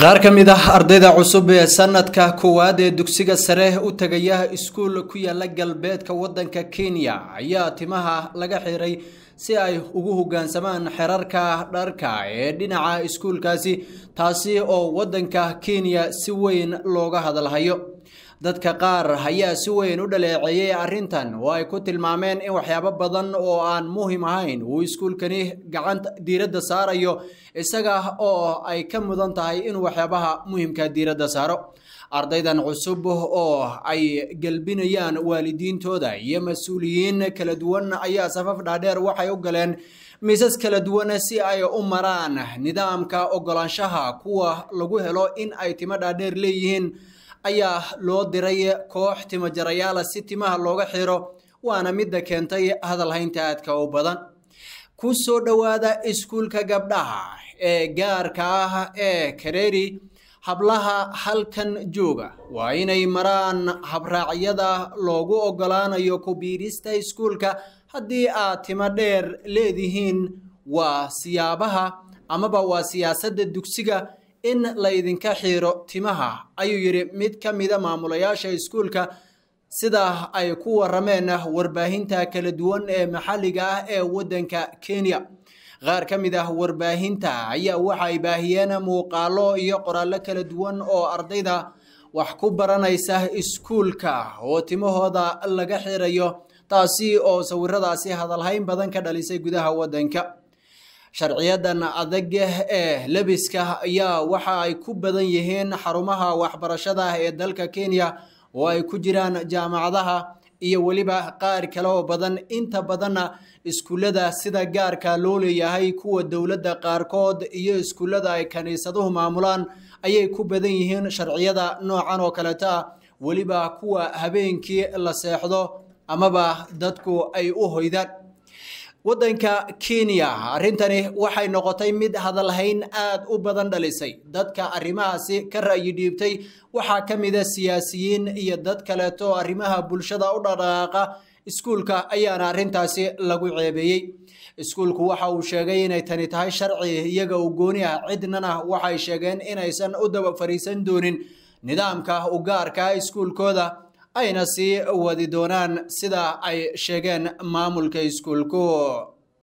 qaar ka mid ah ardayda cusub ee sanadka koowaad ee dugsiga sare u tegaya iskuul ku yaala galbeedka waddanka kenya ayaa timaha laga xiray si ay ugu hoggaansamaan xerarka dharka ee dhinaca iskuulkaasi taasi oo waddanka kenya si weyn looga hadalhayo dadka qaar ayaa si weyn u dhaleeceeyey arrintan oo ay ku tilmaameen in waxyaabo badan oo aan muhim ahayn uu iskuulkani gacanta diiradda saarayo isaga oo ay ka mudan tahay inuu waxyaabaha muhimka diiradda saaro ardaydan cusub oo ay gelbinayaan waalidiintooda iyo mas-uuliyiin kala duwan ayaa safaf dhaadheer waxay u galeen miisas kala duwan si ay u maraan nidaamka ogolaanshaha kuwa lagu helo in ay timo dhaadheer leeyihiin ayaa loo diray koox timajarayaala si timaha looga xiro waana midda keentay hadalhaynta aadka u badan ku soo dhowaada iskuulka gabdhaha ee gaarka ah ee kareri hablaha halkan jooga waa inay maraan habraacyada loogu ogolaanayo kubiirista iskuulka haddii aad timo dheer leedihiin waa siyaabaha amaba waa siyaasadda dugsiga in laydinka xiiro timaha ayuu yidhi mid ka mida maamulayaasha iskuulka sidaa ay ku warrameen warbaahinta kala duwan ee maxalliga ah ee waddanka kenya qaar ka mid ah warbaahinta ayaa waxay baahiyeen muuqaallo iyo qoraallo kala duwan oo ardayda wax ku baranaysa iskuulka oo timahooda laga xirayo taasi oo sawiradaasi hadalhayn badan ka dhalisay gudaha waddanka sharciyadan adag ee lebiska ayaa waxa ay ku badan yihiin xarumaha waxbarashada ee dalka kenya oo ay ku jiraan jaamacadaha iyo weliba qaar kale oo badan inta badanna iskuullada sida gaarka loo leeyahay kuwa dowladda qaarkood iyo iskuullada ay kaniisaduhu maamulaan ayay ku badan yihiin sharciyada noocan oo kaleta weliba kuwa habeenkii la seexdo amaba dadku ay u hoydaan waddanka kenya arrintani waxay noqotay mid hadalhayn aad u badan dhalisay dadka arrimahaasi ka ra'yi dhiibtay waxaa ka mida ah siyaasiyiin iyo dad kaleeto arrimaha bulshada u dhaqaaqa iskuulka ayaana arrintaasi lagu ceebeeyey iskuulku waxa uu sheegay inay tani tahay sharci iyaga u gooni ah cidnana waxay sheegeen inaysan u daba fariisan doonin nidaamka u gaarka ah iskuulkooda ayna sii wadi doonaan sida ay sheegeen maamulka iskuulku